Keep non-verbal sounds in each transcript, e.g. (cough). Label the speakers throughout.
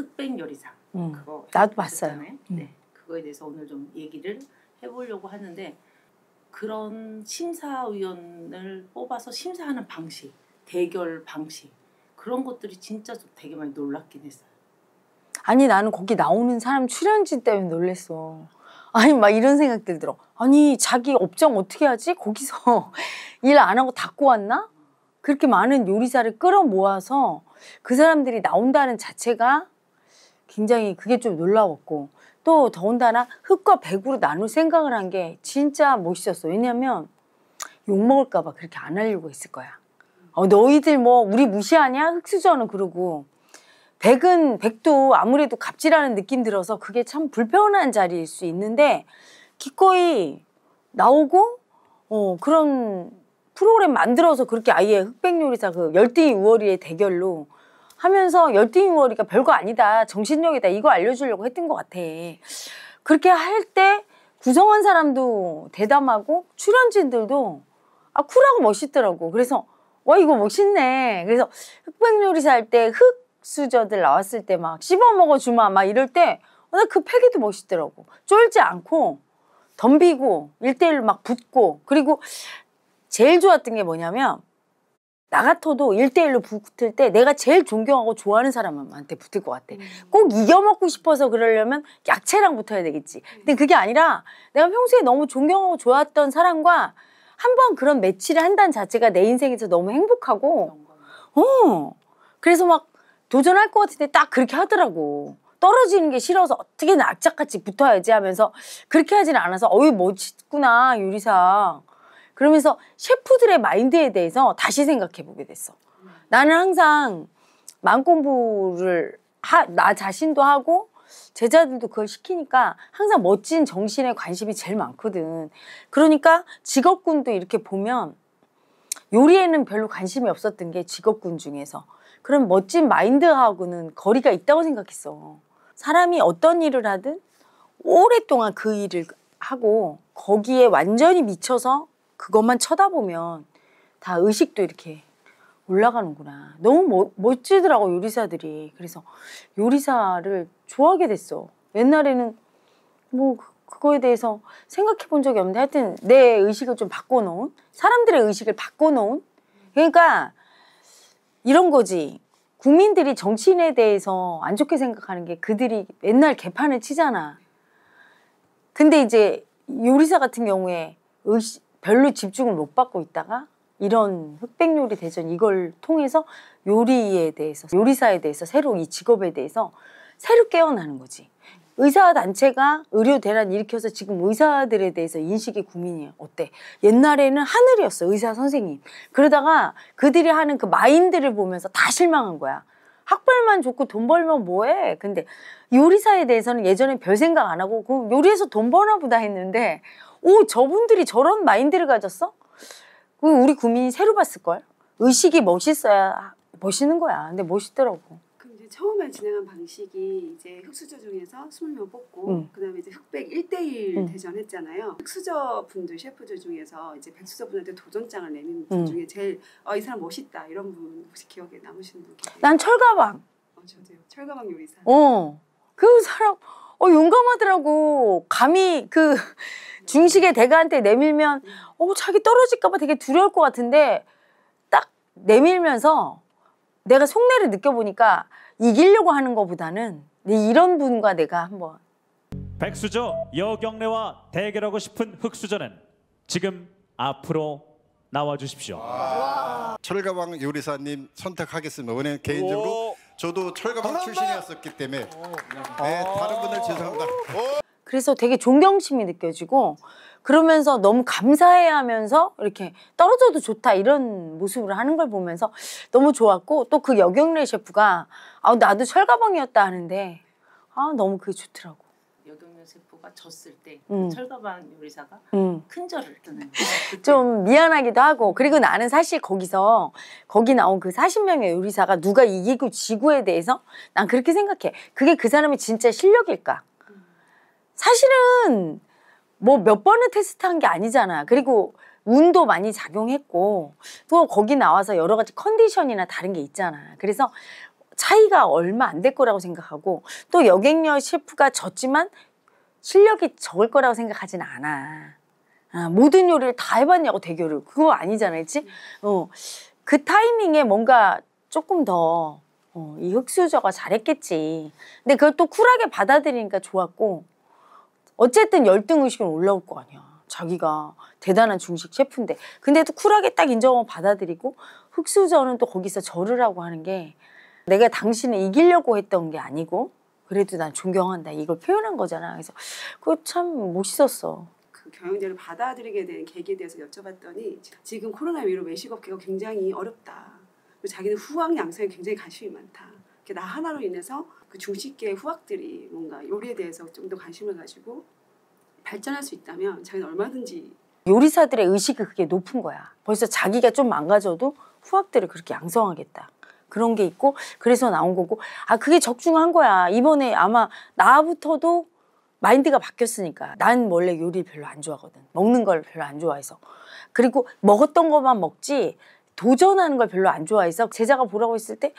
Speaker 1: 흑백 요리사 음. 그거 나도 봤어요. 음. 네, 그거에 대해서 오늘 좀 얘기를 해보려고 하는데 그런 심사위원을 뽑아서 심사하는 방식, 대결 방식 그런 것들이 진짜 좀 되게 많이 놀랍긴 했어요.
Speaker 2: 아니 나는 거기 나오는 사람 출연진 때문에 놀랬어. 아니 막 이런 생각들 들어. 아니 자기 업장 어떻게 하지? 거기서 (laughs) 일 안 하고 닦고 왔나? 그렇게 많은 요리사를 끌어모아서 그 사람들이 나온다는 자체가 굉장히 그게 좀 놀라웠고 또 더군다나 흙과 백으로 나눌 생각을 한 게 진짜 멋있었어. 왜냐면 욕먹을까 봐 그렇게 안 하려고 했을 거야. 어, 너희들 뭐 우리 무시하냐? 흙수저는 그러고 백은 백도 아무래도 갑질하는 느낌 들어서 그게 참 불편한 자리일 수 있는데 기꺼이 나오고 어, 그런 프로그램 만들어서 그렇게 아예 흑백요리사 그 열등이 우월이의 대결로 하면서 열등인머리가 별거 아니다 정신력이다 이거 알려주려고 했던 것 같아 그렇게 할 때 구성원 사람도 대담하고 출연진들도 아 쿨하고 멋있더라고 그래서 와 이거 멋있네 그래서 흑백요리사 할 때 흑수저들 나왔을 때 막 씹어먹어 주마 막 이럴 때 어, 나그 패기도 멋있더라고 쫄지 않고 덤비고 일대일로막 붙고 그리고 제일 좋았던 게 뭐냐면 나 같아도 일대일로 붙을 때 내가 제일 존경하고 좋아하는 사람한테 붙을 것 같아. 음. 꼭 이겨먹고 싶어서 그러려면 약체랑 붙어야 되겠지. 근데 그게 아니라 내가 평소에 너무 존경하고 좋았던 사람과 한번 그런 매치를 한다는 자체가 내 인생에서 너무 행복하고, 어. 그래서 막 도전할 것 같은데 딱 그렇게 하더라고. 떨어지는 게 싫어서 어떻게든 악착같이 붙어야지 하면서 그렇게 하진 않아서 어이 멋있구나 유리상 그러면서 셰프들의 마인드에 대해서 다시 생각해 보게 됐어. 나는 항상 마음 공부를 하, 나 자신도 하고 제자들도 그걸 시키니까 항상 멋진 정신에 관심이 제일 많거든. 그러니까 직업군도 이렇게 보면 요리에는 별로 관심이 없었던 게 직업군 중에서 그런 멋진 마인드하고는 거리가 있다고 생각했어. 사람이 어떤 일을 하든 오랫동안 그 일을 하고 거기에 완전히 미쳐서 그것만 쳐다보면 다 의식도 이렇게 올라가는구나. 너무 멋, 멋지더라고 요리사들이. 그래서 요리사를 좋아하게 됐어. 옛날에는 뭐 그, 그거에 대해서 생각해 본 적이 없는데 하여튼 내 의식을 좀 바꿔놓은 사람들의 의식을 바꿔놓은 그러니까 이런 거지. 국민들이 정치인에 대해서 안 좋게 생각하는 게 그들이 맨날 개판을 치잖아. 근데 이제 요리사 같은 경우에 의식, 별로 집중을 못 받고 있다가 이런 흑백요리 대전 이걸 통해서 요리에 대해서 요리사에 대해서 새로 이 직업에 대해서 새로 깨어나는 거지 의사 단체가 의료 대란 일으켜서 지금 의사들에 대해서 인식이 고민이에요 어때 옛날에는 하늘이었어 의사 선생님 그러다가 그들이 하는 그 마인드를 보면서 다 실망한 거야 학벌만 좋고 돈 벌면 뭐해 근데 요리사에 대해서는 예전에 별 생각 안 하고 그 요리해서 돈 버나 보다 했는데 오 저분들이 저런 마인드를 가졌어? 그 우리 구민이 새로 봤을걸? 의식이 멋있어야 멋있는 거야. 근데 멋있더라고.
Speaker 3: 처음에 진행한 방식이 이제 흑수저 중에서 20명 뽑고 음. 그다음에 이제 흑백 1대1 음. 대전 했잖아요. 흑수저 분들 셰프들 중에서 이제 백수저 분한테 도전장을 내는 분 음. 중에 제일 어, 이 사람 멋있다 이런 분 혹시 기억에 남으시 분?
Speaker 2: 난 철가방. 어,
Speaker 3: 저도요. 철가방 요리사.
Speaker 2: 어. 그 사람 어, 용감하더라고. 감히 그 (laughs) 중식의 대가한테 내밀면 어, 자기 떨어질까 봐 되게 두려울 것 같은데 딱 내밀면서 내가 속내를 느껴보니까 이기려고 하는 것보다는 네, 이런 분과 내가 한번
Speaker 4: 백수저 여경래와 대결하고 싶은 흑수저는 지금 앞으로 나와 주십시오. 철가방 요리사님 선택하겠습니다. 왜냐면 개인적으로 저도 철가방 출신이었기
Speaker 1: 때문에 네,
Speaker 2: 그래서 되게 존경심이 느껴지고 그러면서 너무 감사해하면서 이렇게 떨어져도 좋다 이런 모습으로 하는 걸 보면서 너무 좋았고 또 그 여경래 셰프가 아 나도 철가방이었다 하는데 아 너무 그게 좋더라고.
Speaker 1: 여경래 셰프가 졌을 때 그 음. 그 철가방 요리사가 음. 큰 절을 드는
Speaker 2: 좀 미안하기도 하고 그리고 나는 사실 거기서 거기 나온 그 사십 명의 요리사가 누가 이기고 지구에 대해서 난 그렇게 생각해. 그게 그사람이 진짜 실력일까? 사실은 뭐 몇 번을 테스트한 게 아니잖아. 그리고 운도 많이 작용했고 또 거기 나와서 여러 가지 컨디션이나 다른 게 있잖아. 그래서 차이가 얼마 안 될 거라고 생각하고 또 여객녀 셰프가 졌지만 실력이 적을 거라고 생각하진 않아. 아, 모든 요리를 다 해봤냐고 대결을 그거 아니잖아, 그렇지? 음. 어, 그 타이밍에 뭔가 조금 더이 어, 흑수저가 잘했겠지. 근데 그걸 또 쿨하게 받아들이니까 좋았고 어쨌든 열등 의식은 올라올 거 아니야. 자기가 대단한 중식 셰프인데. 근데도 쿨하게 딱 인정을 받아들이고 흑수저는 또 거기서 절을 하고 하는 게 내가 당신을 이기려고 했던 게 아니고 그래도 난 존경한다 이걸 표현한 거잖아. 그래서 그거 참 멋있었어.
Speaker 3: 그 경영제를 받아들이게 된 계기에 대해서 여쭤봤더니 지금 코로나 위로 외식업계가 굉장히 어렵다. 그리고 자기는 후황 양성에 굉장히 관심이 많다. 이렇게 나 하나로 인해서 그 중식계 의 후학들이 뭔가 요리에 대해서 좀 더 관심을 가지고 발전할 수 있다면 자기는 얼마든지
Speaker 2: 요리사들의 의식이 그게 높은 거야. 벌써 자기가 좀 망가져도 후학들을 그렇게 양성하겠다. 그런 게 있고 그래서 나온 거고 아 그게 적중한 거야. 이번에 아마 나부터도 마인드가 바뀌었으니까 난 원래 요리 별로 안 좋아하거든. 먹는 걸 별로 안 좋아해서 그리고 먹었던 것만 먹지 도전하는 걸 별로 안 좋아해서 제자가 보라고 했을 때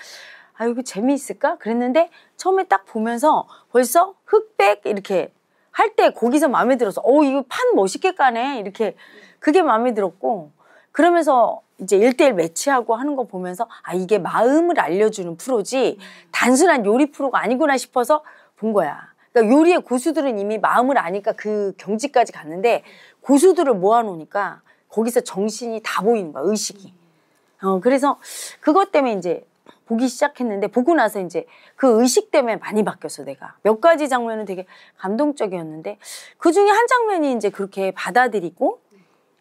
Speaker 2: 아 이거 재미있을까? 그랬는데 처음에 딱 보면서 벌써 흑백 이렇게 할 때 거기서 마음에 들어서 어 이거 판 멋있게 까네 이렇게 그게 마음에 들었고 그러면서 이제 일대일 매치하고 하는 거 보면서 아 이게 마음을 알려주는 프로지 단순한 요리 프로가 아니구나 싶어서 본 거야. 그러니까 요리의 고수들은 이미 마음을 아니까 그 경지까지 갔는데 고수들을 모아놓으니까 거기서 정신이 다 보이는 거야 의식이. 어 그래서 그것 때문에 이제 보기 시작했는데 보고 나서 이제 그 의식 때문에 많이 바뀌었어 내가 몇 가지 장면은 되게 감동적이었는데 그 중에 한 장면이 이제 그렇게 받아들이고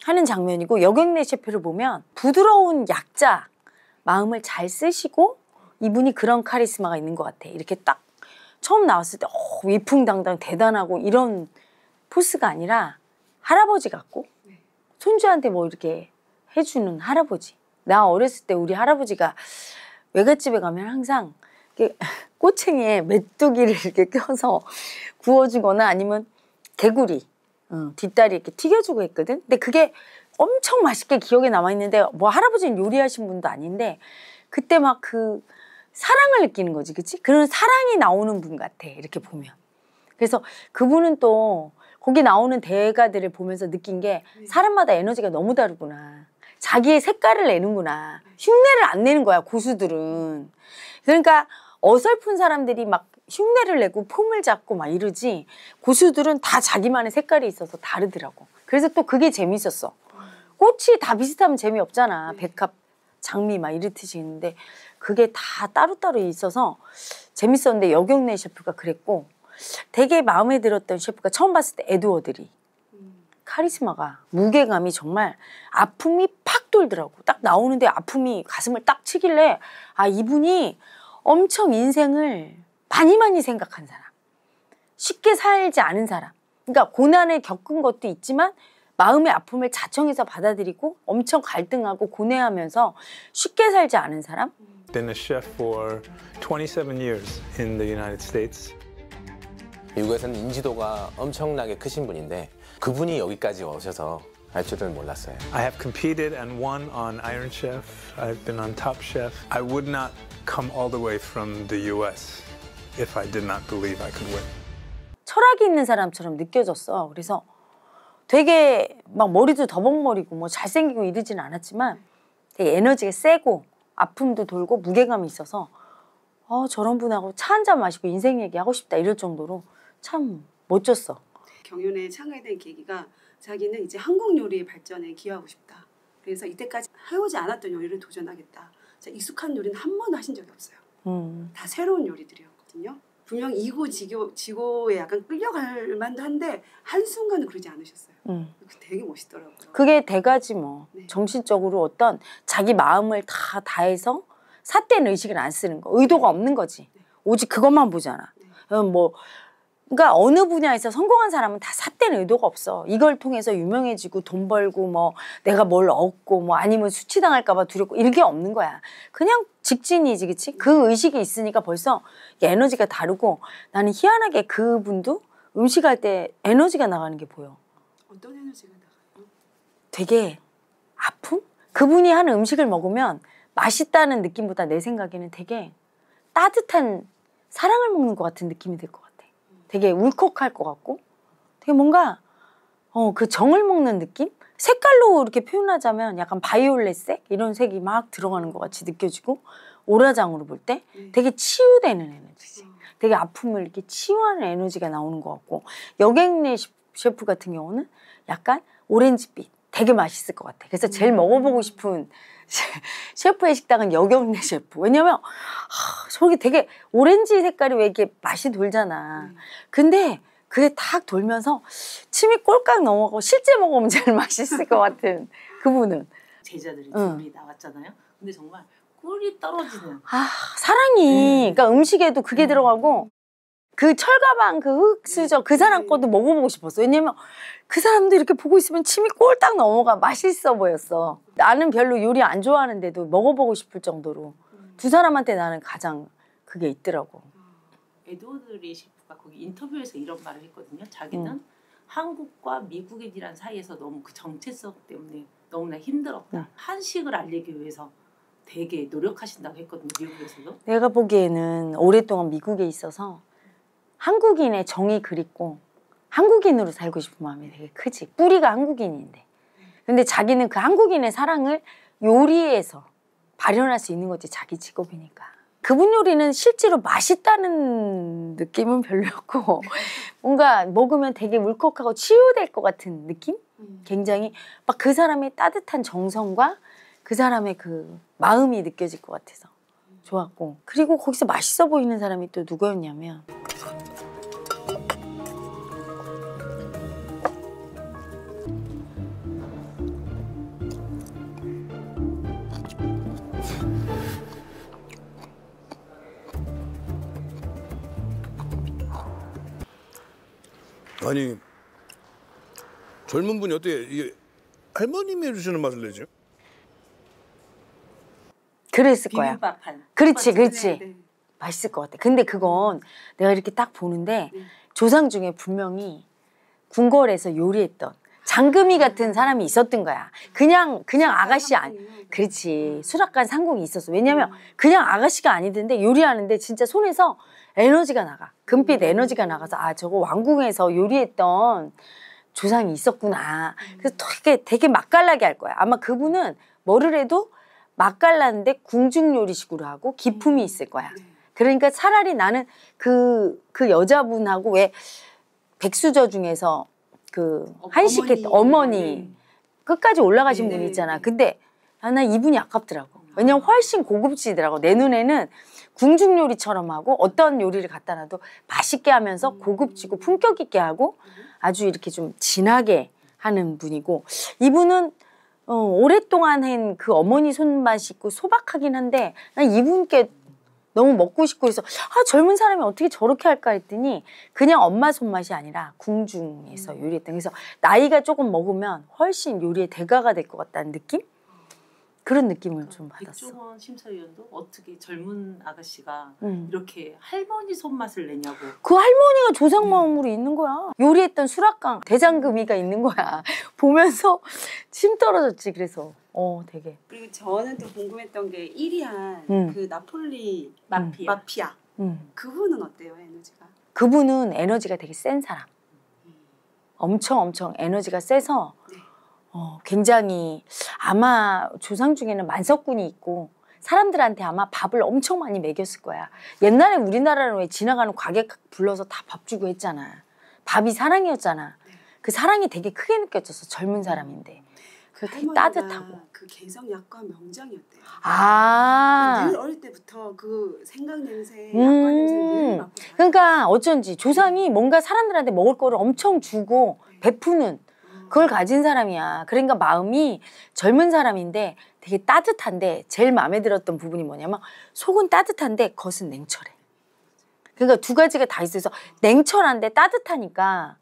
Speaker 2: 하는 장면이고 여객내 셰프를 보면 부드러운 약자 마음을 잘 쓰시고 이분이 그런 카리스마가 있는 것 같아 이렇게 딱 처음 나왔을 때 어, 위풍당당 대단하고 이런 포스가 아니라 할아버지 같고 손주한테 뭐 이렇게 해주는 할아버지 나 어렸을 때 우리 할아버지가 외갓집에 가면 항상 꼬챙이에 메뚜기를 이렇게 껴서 구워주거나 아니면 개구리 어, 뒷다리 이렇게 튀겨주고 했거든. 근데 그게 엄청 맛있게 기억에 남아있는데 뭐 할아버지는 요리하신 분도 아닌데 그때 막 그 사랑을 느끼는 거지, 그치? 그런 사랑이 나오는 분 같아, 이렇게 보면. 그래서 그분은 또 거기 나오는 대가들을 보면서 느낀 게 네. 사람마다 에너지가 너무 다르구나. 자기의 색깔을 내는구나. 흉내를 안 내는 거야, 고수들은. 그러니까 어설픈 사람들이 막 흉내를 내고 폼을 잡고 막 이러지 고수들은 다 자기만의 색깔이 있어서 다르더라고. 그래서 또 그게 재밌었어. 꽃이 다 비슷하면 재미없잖아. 네. 백합, 장미 막 이렇듯이 있는데 그게 다 따로따로 있어서 재밌었는데 여경내 셰프가 그랬고 되게 마음에 들었던 셰프가 처음 봤을 때 에드워드리. 카리스마가 무게감이 정말 아픔이 팍 돌더라고. 딱 나오는데 아픔이 가슴을 딱 치길래 아 이분이 엄청 인생을 많이 많이 생각한 사람. 쉽게 살지 않은 사람. 그러니까 고난을 겪은 것도 있지만 마음의 아픔을 자청해서 받아들이고 엄청 갈등하고 고뇌하면서 쉽게 살지 않은 사람.
Speaker 4: Been a chef for 27 years in the United States. 미국에서는 인지도가 엄청나게 크신 분인데 그분이 여기까지 오셔서 할 줄은 몰랐어요. I have competed and won on Iron Chef. I've been on Top Chef. I would not come all the way from the US if I did not believe I could win.
Speaker 2: 철학이 있는 사람처럼 느껴졌어. 그래서 되게 막 머리도 더벅머리고 뭐 잘생기고 이러진 않았지만 되게 에너지가 세고 아픔도 돌고 무게감이 있어서 어, 저런 분하고 차 한 잔 마시고 인생 얘기하고 싶다 이럴 정도로 참 멋졌어.
Speaker 3: 경윤에 참가된 계기가 자기는 이제 한국 요리의 발전에 기여하고 싶다. 그래서 이때까지 해오지 않았던 요리를 도전하겠다. 익숙한 요리는 한 번도 하신 적이 없어요. 음. 다 새로운 요리들이었거든요. 분명 이고 지고, 지고에 약간 끌려갈 만도 한데 한순간은 그러지 않으셨어요. 음. 그 되게 멋있더라고요.
Speaker 2: 그게 대가지 뭐. 네. 정신적으로 어떤 자기 마음을 다 다해서 삿된 의식을 안 쓰는 거. 의도가 없는 거지. 네. 오직 그것만 보잖아. 네. 어, 뭐 그러니까 어느 분야에서 성공한 사람은 다 삿된 의도가 없어. 이걸 통해서 유명해지고 돈 벌고 뭐 내가 뭘 얻고 뭐 아니면 수치당할까봐 두렵고 이게 없는 거야. 그냥 직진이지, 그치? 그 의식이 있으니까 벌써 에너지가 다르고 나는 희한하게 그분도 음식할 때 에너지가 나가는 게 보여.
Speaker 3: 어떤 에너지가 나가요?
Speaker 2: 되게 아픔? 그분이 하는 음식을 먹으면 맛있다는 느낌보다 내 생각에는 되게 따뜻한 사랑을 먹는 것 같은 느낌이 들 것 같아. 되게 울컥할 것 같고 되게 뭔가 어, 그 정을 먹는 느낌? 색깔로 이렇게 표현하자면 약간 바이올렛색 이런 색이 막 들어가는 것 같이 느껴지고 오라장으로 볼때 음. 되게 치유되는 에너지지. 되게 아픔을 이렇게 치유하는 에너지가 나오는 것 같고 여객내 셰프 같은 경우는 약간 오렌지빛 되게 맛있을 것 같아. 그래서 제일 음. 먹어보고 싶은 (laughs) 셰프의 식당은 여경래 셰프. 왜냐면 하, 저기 되게 오렌지 색깔이 왜 이렇게 맛이 돌잖아. 음. 근데 그게 탁 돌면서 침이 꼴깍 넘어가고 실제 먹으면 제일 (laughs) 맛있을 것 같은 그분은.
Speaker 1: 제자들이 준비 이 나왔잖아요. 근데 정말 꿀이 떨어지는.
Speaker 2: 아 사랑이. 음. 그러니까 음식에도 그게 음. 들어가고 그 철가방 그 흑수저 그 사람 음. 것도 먹어보고 싶었어. 왜냐면 그 사람도 이렇게 보고 있으면 침이 꼴딱 넘어가 맛있어 보였어. 나는 별로 요리 안 좋아하는데도 먹어보고 싶을 정도로 음. 두 사람한테 나는 가장 그게 있더라고. 음.
Speaker 1: 에드워드 셰프가 거기 인터뷰에서 이런 말을 했거든요. 자기는 음. 한국과 미국인이란 사이에서 너무 그 정체성 때문에 너무나 힘들었다. 음. 한식을 알리기 위해서 되게 노력하신다고 했거든요. 미국에서도.
Speaker 2: 내가 보기에는 오랫동안 미국에 있어서 한국인의 정이 그립고 한국인으로 살고 싶은 마음이 되게 크지. 뿌리가 한국인인데. 근데 자기는 그 한국인의 사랑을 요리에서 발현할 수 있는 거지 자기 직업이니까. 그분 요리는 실제로 맛있다는 느낌은 별로였고 (laughs) 뭔가 먹으면 되게 울컥하고 치유될 것 같은 느낌? 음. 굉장히 막 그 사람의 따뜻한 정성과 그 사람의 그 마음이 느껴질 것 같아서 좋았고 그리고 거기서 맛있어 보이는 사람이 또 누구였냐면
Speaker 4: 아니 젊은 분이 어떻게 할머님이 해주시는 맛을 내죠?
Speaker 2: 그랬을 거야. 비빔밥한. 그렇지, 그렇지. 네, 네. 맛있을 것 같아. 근데 그건 내가 이렇게 딱 보는데 네. 조상 중에 분명히 궁궐에서 요리했던 장금이 아. 같은 사람이 있었던 거야. 그냥 그냥 아, 아가씨 아니. 그렇지 아. 수락관 상공이 있었어. 왜냐면 그냥 아가씨가 아니던데 요리하는데 진짜 손에서 에너지가 나가 금빛 음. 에너지가 나가서 아 저거 왕궁에서 요리했던 조상이 있었구나. 음. 그래서 되게 되게 맛깔나게 할 거야. 아마 그분은 뭐를 해도 맛깔나는데 궁중요리식으로 하고 기품이 있을 거야. 음. 그러니까 차라리 나는 그, 그 여자분하고 왜 백수저 중에서 그 어, 한식했던 어머니, 어머니 네. 끝까지 올라가신 네. 분 있잖아. 근데 아, 나는 이분이 아깝더라고. 아. 왜냐면 훨씬 고급지더라고. 내 눈에는 궁중 요리처럼 하고 어떤 요리를 갖다 놔도 맛있게 하면서 음. 고급지고 품격 있게 하고 음. 아주 이렇게 좀 진하게 하는 분이고 이분은 어, 오랫동안 한그 어머니 손맛이 있고 소박하긴 한데 난 이분께 너무 먹고 싶고 해서 아 젊은 사람이 어떻게 저렇게 할까 했더니 그냥 엄마 손맛이 아니라 궁중에서 요리했던 그래서 나이가 조금 먹으면 훨씬 요리의 대가가 될 것 같다는 느낌? 그런 느낌을 좀 받았어.
Speaker 1: 백종원 심사위원도 어떻게 젊은 아가씨가 음. 이렇게 할머니 손맛을 내냐고.
Speaker 2: 그 할머니가 조상 음. 마음으로 음. 있는 거야. 요리했던 수락강 대장금이가 있는 거야. (laughs) 보면서 침 떨어졌지. 그래서 어 되게.
Speaker 3: 그리고 저는 또 궁금했던 게 1위한 음. 그 나폴리 마피아. 마피아. 그분은 어때요 에너지가?
Speaker 2: 그분은 에너지가 되게 센 사람. 음. 엄청 엄청 에너지가 세서. 네. 어, 굉장히 아마 조상 중에는 만석군이 있고 사람들한테 아마 밥을 엄청 많이 먹였을 거야. 옛날에 우리나라는 왜 지나가는 과객 불러서 다 밥 주고 했잖아. 밥이 사랑이었잖아. 네. 그 사랑이 되게 크게 느껴졌어. 젊은 사람인데. 그 되게 따뜻하고.
Speaker 3: 그 개성 약과 명장이었대요. 아. 그러니까 늘 어릴 때부터 그 생강 냄새, 약과 음 냄새 맡
Speaker 2: 그러니까 어쩐지 조상이 뭔가 사람들한테 먹을 거를 엄청 주고 네. 베푸는 그걸 가진 사람이야. 그러니까 마음이 젊은 사람인데 되게 따뜻한데 제일 마음에 들었던 부분이 뭐냐면 속은 따뜻한데 겉은 냉철해. 그러니까 두 가지가 다 있어서 냉철한데 따뜻하니까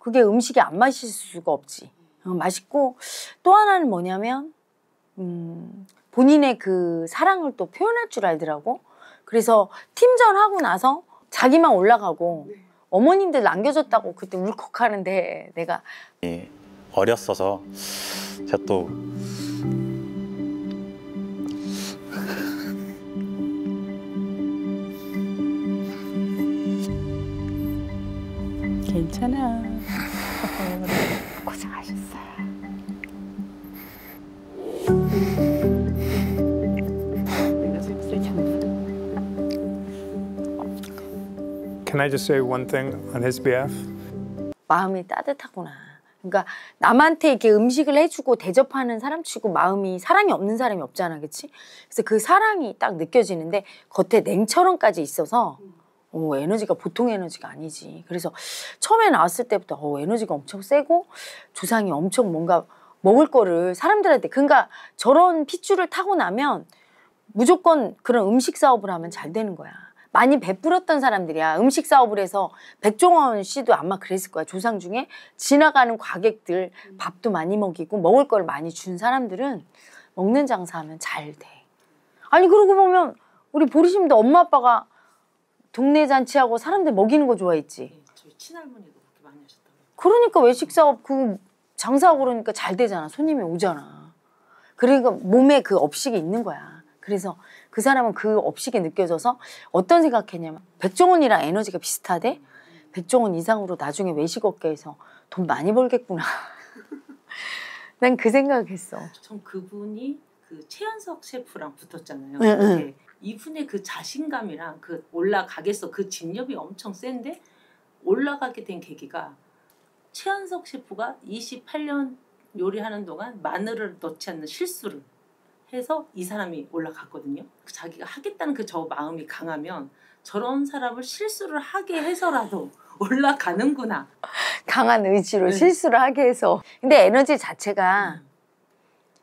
Speaker 2: 그게 음식이 안 맛있을 수가 없지. 어, 맛있고 또 하나는 뭐냐면 음, 본인의 그 사랑을 또 표현할 줄 알더라고. 그래서 팀전 하고 나서 자기만 올라가고 네. 어머님들 남겨줬다고 그때 울컥하는데 내가
Speaker 4: 예. 어렸어서 제가 또
Speaker 1: 괜찮아. 고생하셨어요. Can I just say one thing on his behalf?
Speaker 2: 마음이 따뜻하구나. 그러니까 남한테 이렇게 음식을 해주고 대접하는 사람치고 마음이 사랑이 없는 사람이 없잖아, 그렇지? 그래서 그 사랑이 딱 느껴지는데 겉에 냉철함까지 있어서 오 어, 에너지가 보통 에너지가 아니지. 그래서 처음에 나왔을 때부터 어 에너지가 엄청 세고 조상이 엄청 뭔가 먹을 거를 사람들한테 그러니까 저런 핏줄을 타고 나면 무조건 그런 음식 사업을 하면 잘 되는 거야. 많이 베풀었던 사람들이야. 음식 사업을 해서 백종원 씨도 아마 그랬을 거야. 조상 중에 지나가는 과객들 밥도 많이 먹이고 먹을 걸 많이 준 사람들은 먹는 장사하면 잘 돼. 아니 그러고 보면 우리 보리심도 엄마 아빠가 동네 잔치하고 사람들 먹이는 거 좋아했지. 네, 저희 친할머니도 그렇게 많이 하셨다고. 그러니까 외식 사업 그 장사하고 그러니까 잘 되잖아. 손님이 오잖아. 그러니까 몸에 그 업식이 있는 거야. 그래서 그 사람은 그 업식이 느껴져서 어떤 생각했냐면 백종원이랑 에너지가 비슷하대? 백종원 이상으로 나중에 외식업계에서 돈 많이 벌겠구나. (laughs) 난 그 생각했어. 전
Speaker 1: 그분이 그 최연석 셰프랑 붙었잖아요. 응, 응. 이분의 그 자신감이랑 그 올라가겠어 그 집념이 엄청 센데 올라가게 된 계기가 최연석 셰프가 28년 요리하는 동안 마늘을 넣지 않는 실수를 해서 이 사람이 올라갔거든요. 그 자기가 하겠다는 그 저 마음이 강하면 저런 사람을 실수를 하게 해서라도 (laughs) 올라가는구나.
Speaker 2: 강한 의지로 네. 실수를 하게 해서. 근데 에너지 자체가 음.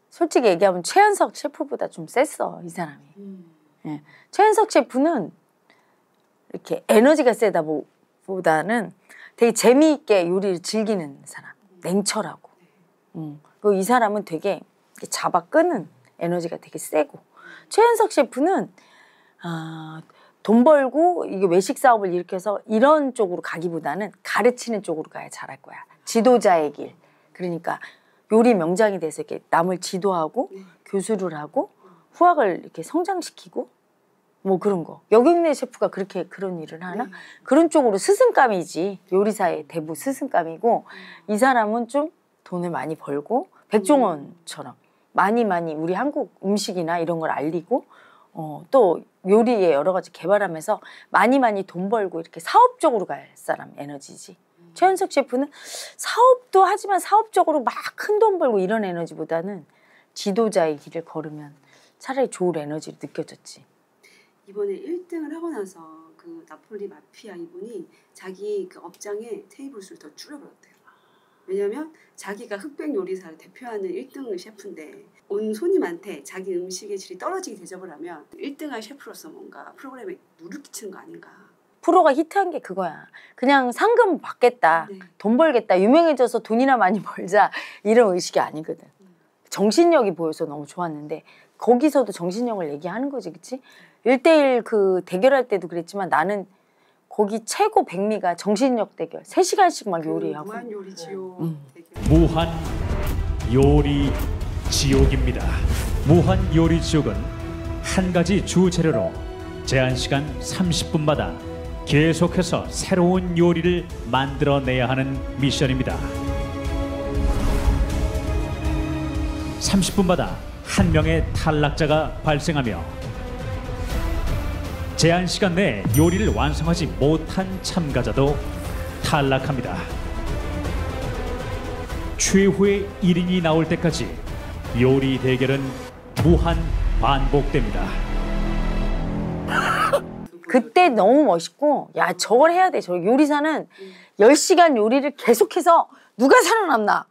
Speaker 2: 솔직히 얘기하면 최연석 셰프보다 좀 셌어 이 사람이. 음. 예. 최연석 셰프는 이렇게 에너지가 세다 보다는 되게 재미있게 요리를 즐기는 사람. 냉철하고. 네. 음. 그리고 이 사람은 되게 잡아 끄는 에너지가 되게 세고 최은석 셰프는 아, 돈 벌고 이게 외식 사업을 일으켜서 이런 쪽으로 가기보다는 가르치는 쪽으로 가야 잘할 거야. 지도자의 길. 그러니까 요리 명장이 돼서 이렇게 남을 지도하고 네. 교수를 하고 후학을 이렇게 성장시키고 뭐 그런 거. 여경내 셰프가 그렇게 그런 일을 하나? 네. 그런 쪽으로 스승감이지. 요리사의 대부 스승감이고 이 사람은 좀 돈을 많이 벌고 백종원처럼 많이 많이 우리 한국 음식이나 이런 걸 알리고 어, 또 요리에 여러 가지 개발하면서 많이 많이 돈 벌고 이렇게 사업적으로 갈 사람 에너지지. 음. 최현석 셰프는 사업도 하지만 사업적으로 막 큰 돈 벌고 이런 에너지보다는 지도자의 길을 걸으면 차라리 좋을 에너지를 느껴졌지.
Speaker 3: 이번에 1등을 하고 나서 그 나폴리 마피아 이분이 자기 그 업장에 테이블 수를 더 줄여버렸대요. 왜냐면 자기가 흑백 요리사를 대표하는 1등 셰프인데 온 손님한테 자기 음식의 질이 떨어지게 대접을 하면 1등한 셰프로서 뭔가 프로그램에 누를 끼치는 거 아닌가
Speaker 2: 프로가 히트한 게 그거야. 그냥 상금 받겠다, 네. 돈 벌겠다, 유명해져서 돈이나 많이 벌자 이런 의식이 아니거든. 음. 정신력이 보여서 너무 좋았는데 거기서도 정신력을 얘기하는 거지, 그치? 네. 일대일그 대결할 때도 그랬지만 나는 거기 최고 백미가 정신력 대결. 3시간씩 막 그 요리하고. 무한 요리 지옥. 응.
Speaker 4: 네. 음. 무한 요리 지옥입니다. 무한 요리 지옥은 한 가지 주 재료로 제한 시간 30분마다 계속해서 새로운 요리를 만들어내야 하는 미션입니다. 30분마다 한 명의 탈락자가 발생하며 제한 시간 내에 요리를 완성하지 못한 참가자도 탈락합니다. 최후의 1인이 나올 때까지 요리 대결은 무한 반복됩니다.
Speaker 2: (laughs) 그때 너무 멋있고 야 저걸 해야 돼. 저 요리사는 10시간 요리를 계속해서 누가 살아남나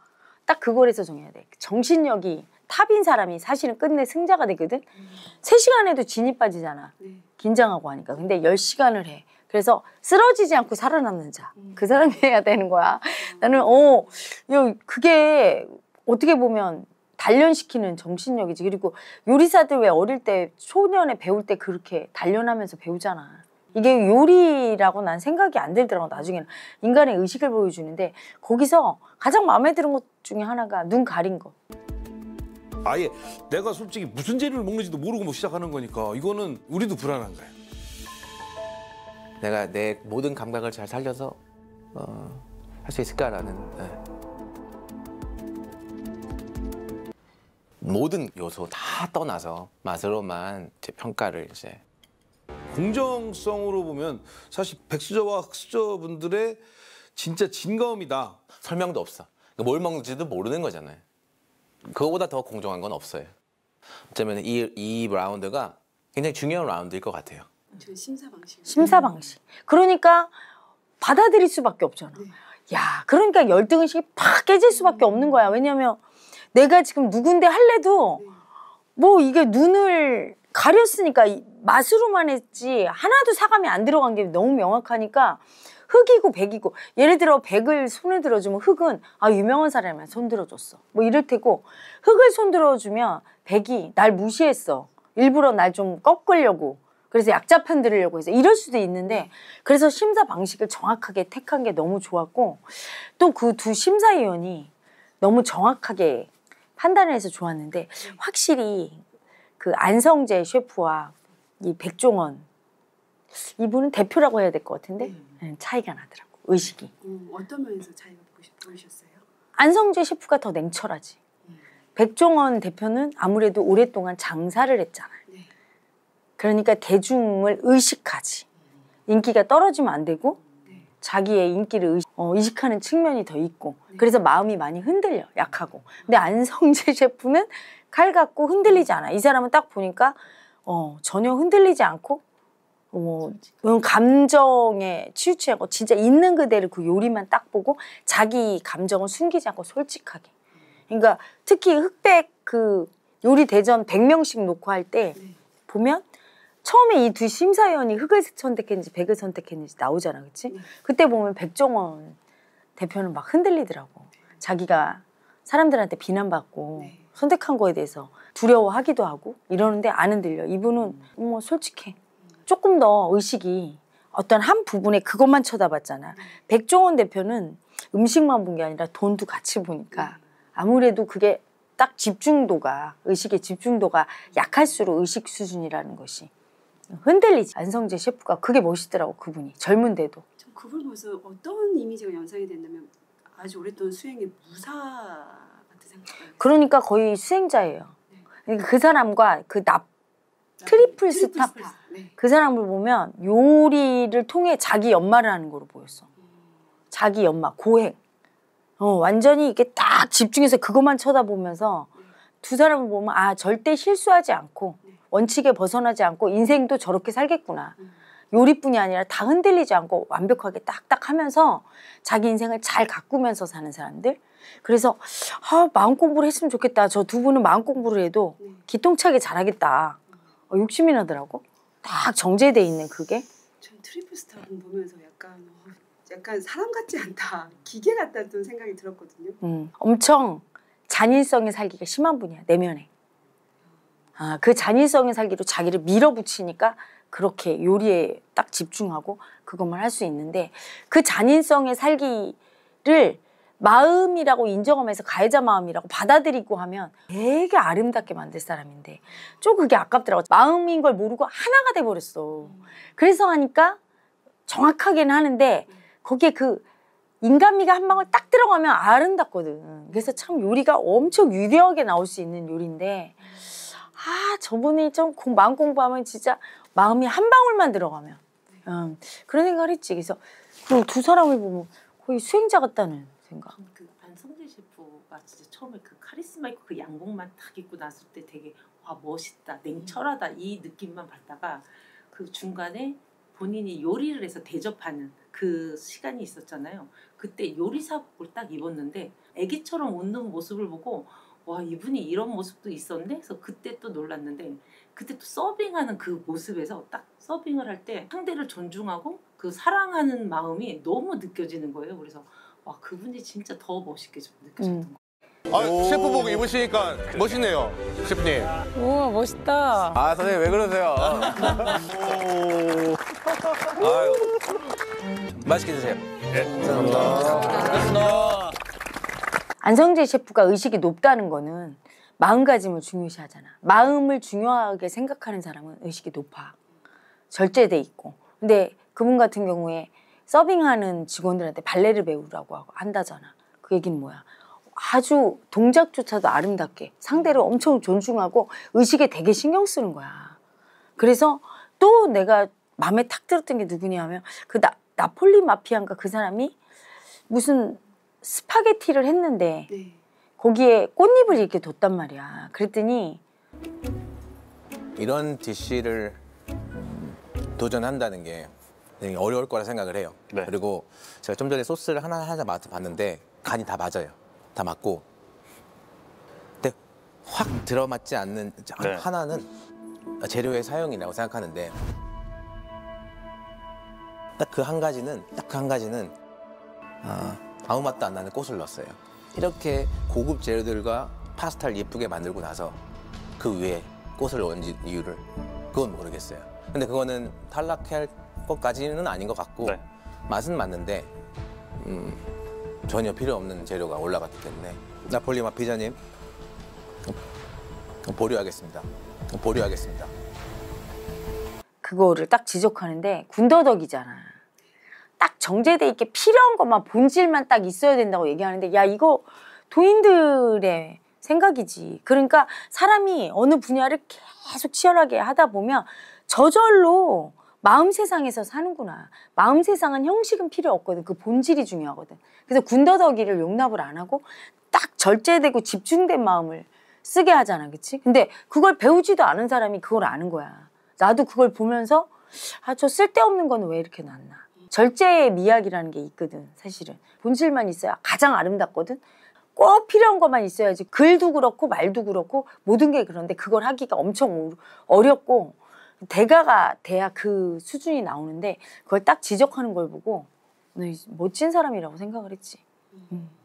Speaker 2: 딱 그걸 해서 정해야 돼. 정신력이 탑인 사람이 사실은 끝내 승자가 되거든. 음. 3시간에도 진이 빠지잖아. 네. 긴장하고 하니까. 근데 10시간을 해. 그래서 쓰러지지 않고 살아남는 자. 음. 그 사람이 해야 되는 거야. 음. 나는 어, 그게 어떻게 보면 단련시키는 정신력이지. 그리고 요리사들 왜 어릴 때 초년에 배울 때 그렇게 단련하면서 배우잖아. 이게 요리라고 난 생각이 안 들더라고 나중에는 인간의 의식을 보여주는데 거기서 가장 마음에 드는 것 중에 하나가 눈 가린 거.
Speaker 4: 아예 내가 솔직히 무슨 재료를 먹는지도 모르고 뭐 시작하는 거니까 이거는 우리도 불안한 거예요. 내가 내 모든 감각을 잘 살려서 어, 할 수 있을까라는 네. 예. 모든 요소 다 떠나서 맛으로만 제 평가를 이제 공정성으로 보면 사실 백수저와 흑수저 분들의 진짜 진검이다 설명도 없어 그러니까 뭘 먹는지도 모르는 거잖아요 그거보다 더 공정한 건 없어요. 어쩌면 이, 이 라운드가 굉장히 중요한 라운드일 것 같아요.
Speaker 3: 심사 방식.
Speaker 2: 심사 음. 방식. 그러니까 받아들일 수밖에 없잖아. 네. 야, 그러니까 열등 의식이 팍 깨질 수밖에 없는 거야. 왜냐면 내가 지금 누군데 할래도 네. 뭐 이게 눈을 가렸으니까 맛으로만 했지 하나도 사감이 안 들어간 게 너무 명확하니까 흑이고 백이고 예를 들어 백을 손에 들어주면 흑은 아 유명한 사람이야 손 들어줬어 뭐 이럴 테고 흙을손 들어주면 백이 날 무시했어 일부러 날 좀 꺾으려고 그래서 약자 편 들으려고 해서 이럴 수도 있는데 그래서 심사 방식을 정확하게 택한 게 너무 좋았고 또 그 두 심사위원이 너무 정확하게 판단을 해서 좋았는데 네. 확실히 그 안성재 셰프와 이 백종원 이분은 대표라고 해야 될 것 같은데 네. 음, 차이가 나더라고 의식이.
Speaker 3: 음, 어떤 면에서 차이가 보이셨어요?
Speaker 2: 안성재 셰프가 더 냉철하지. 네. 백종원 대표는 아무래도 오랫동안 장사를 했잖아요. 네. 그러니까 대중을 의식하지. 네. 인기가 떨어지면 안 되고 네. 자기의 인기를 의식, 어, 하는 측면이 더 있고 네. 그래서 마음이 많이 흔들려 약하고. 근데 안성재 (laughs) 셰프는 칼 갖고 흔들리지 않아. 이 사람은 딱 보니까 어, 전혀 흔들리지 않고 어, 이런 감정에 치우치고 진짜 있는 그대로 그 요리만 딱 보고 자기 감정을 숨기지 않고 솔직하게. 그러니까 특히 흑백 그 요리 대전 100명씩 놓고 할때 네. 보면 처음에 이 두 심사위원이 흑을 선택했는지 백을 선택했는지 나오잖아, 그치? 네. 그때 보면 백종원 대표는 막 흔들리더라고. 자기가 사람들한테 비난받고 네. 선택한 거에 대해서 두려워하기도 하고 이러는데 안 흔들려. 이분은 뭐 솔직해. 조금 더 의식이 어떤 한 부분에 그것만 쳐다봤잖아. 음. 백종원 대표는 음식만 본 게 아니라 돈도 같이 보니까 아무래도 그게 딱 집중도가 의식의 집중도가 약할수록 의식 수준이라는 것이 흔들리지. 안성재 셰프가 그게 멋있더라고 그분이 젊은데도.
Speaker 3: 저 그걸 보면서 어떤 이미지가 연상이 된다면 아주 오랫동안 수행의 무사 같은
Speaker 2: 생각. 그러니까 거의 수행자예요. 네. 그러니까 그 사람과 그 납. 아, 트리플, 스타파. 네. 그 사람을 보면 요리를 통해 자기 연마를 하는 걸로 보였어. 자기 연마, 고행. 어, 완전히 이게 렇딱 집중해서 그것만 쳐다보면서 두 사람을 보면 아, 절대 실수하지 않고 원칙에 벗어나지 않고 인생도 저렇게 살겠구나. 요리뿐이 아니라 다 흔들리지 않고 완벽하게 딱딱 하면서 자기 인생을 잘 가꾸면서 사는 사람들. 그래서 아, 마음 공부를 했으면 좋겠다. 저 두 분은 마음 공부를 해도 네. 기똥차게 잘하겠다. 어, 욕심이 나더라고. 딱 정제돼 있는 그게.
Speaker 3: 전 트리플 스타분 보면서 약간 어, 약간 사람 같지 않다, 기계 같다는 생각이 들었거든요.
Speaker 2: 음, 엄청 잔인성이 살기가 심한 분이야 내면에. 아, 그 잔인성이 살기로 자기를 밀어붙이니까 그렇게 요리에 딱 집중하고 그것만 할 수 있는데 그 잔인성의 살기를 마음이라고 인정하면서 가해자 마음이라고 받아들이고 하면 되게 아름답게 만들 사람인데 좀 그게 아깝더라고 마음인 걸 모르고 하나가 돼버렸어 그래서 하니까 정확하긴 하는데 거기에 그 인간미가 한 방울 딱 들어가면 아름답거든 그래서 참 요리가 엄청 유대하게 나올 수 있는 요리인데 아 저분이 좀 마음 공부하면 진짜 마음이 한 방울만 들어가면 음, 그런 생각을 했지 그래서 그두 사람을 보면 거의 수행자 같다는
Speaker 1: 생각. 그 안성재 셰프가 진짜 처음에 그 카리스마 있고 그 양복만 딱 입고 나왔을 때 되게 와 멋있다, 냉철하다 이 느낌만 받다가 그 중간에 본인이 요리를 해서 대접하는 그 시간이 있었잖아요. 그때 요리사복을 딱 입었는데 애기처럼 웃는 모습을 보고 와 이분이 이런 모습도 있었네. 그래서 그때 또 놀랐는데 그때 또 서빙하는 그 모습에서 딱 서빙을 할 때 상대를 존중하고 그 사랑하는 마음이 너무 느껴지는 거예요. 그래서 와 아, 그분이 진짜 더 멋있게 좀
Speaker 2: 느껴졌던 음. 거.
Speaker 4: 아, 셰프복 입으시니까 멋있네요, 셰프님.
Speaker 1: 우와, 멋있다. 아, 선생님 왜
Speaker 4: 그러세요? (laughs) 아유, 맛있게 드세요. 예. 감사합니다. 감사합니다.
Speaker 2: 안성재 셰프가 의식이 높다는 거는 마음가짐을 중요시하잖아. 마음을 중요하게 생각하는 사람은 의식이 높아. 절제돼 있고. 근데 그분 같은 경우에 서빙하는 직원들한테 발레를 배우라고 한다잖아. 그 얘기는 뭐야? 아주 동작조차도 아름답게 상대를 엄청 존중하고 의식에 되게 신경 쓰는 거야. 그래서 또 내가 마음에 탁 들었던 게 누구냐 하면 그 나, 나폴리 마피아인가 그 사람이 무슨 스파게티를 했는데 네. 거기에 꽃잎을 이렇게 뒀단 말이야. 그랬더니
Speaker 4: 이런 디 c 를 도전한다는 게 되게 어려울 거라 생각을 해요. 네. 그리고 제가 좀 전에 소스를 하나 하나 맡아봤는데 간이 다 맞아요. 다 맞고. 근데 확 들어맞지 않는 네. 하나는 재료의 사용이라고 생각하는데 딱 그 한 가지는 딱 그 한 가지는 아, 아무 맛도 안 나는 꽃을 넣었어요. 이렇게 고급 재료들과 파스타를 예쁘게 만들고 나서 그 위에 꽃을 넣은 이유를 그건 모르겠어요. 근데 그거는 탈락할 것까지는 아닌 것 같고 네. 맛은 맞는데 음, 전혀 필요 없는 재료가 올라갔기 때문에 나폴리마 피자님 보류하겠습니다. 보류하겠습니다.
Speaker 2: 그거를 딱 지적하는데 군더더기잖아. 딱 정제돼 있게 필요한 것만 본질만 딱 있어야 된다고 얘기하는데 야 이거 도인들의 생각이지. 그러니까 사람이 어느 분야를 계속 치열하게 하다 보면 저절로 마음 세상에서 사는구나. 마음 세상은 형식은 필요 없거든. 그 본질이 중요하거든. 그래서 군더더기를 용납을 안 하고 딱 절제되고 집중된 마음을 쓰게 하잖아. 그치? 근데 그걸 배우지도 않은 사람이 그걸 아는 거야. 나도 그걸 보면서 아, 저 쓸데없는 건 왜 이렇게 났나. 절제의 미학이라는 게 있거든, 사실은. 본질만 있어야 가장 아름답거든. 꼭 필요한 것만 있어야지. 글도 그렇고 말도 그렇고 모든 게 그런데 그걸 하기가 엄청 어렵고 대가가 돼야 그 수준이 나오는데 그걸 딱 지적하는 걸 보고 네, 멋진 사람이라고 생각을 했지. 음. 음.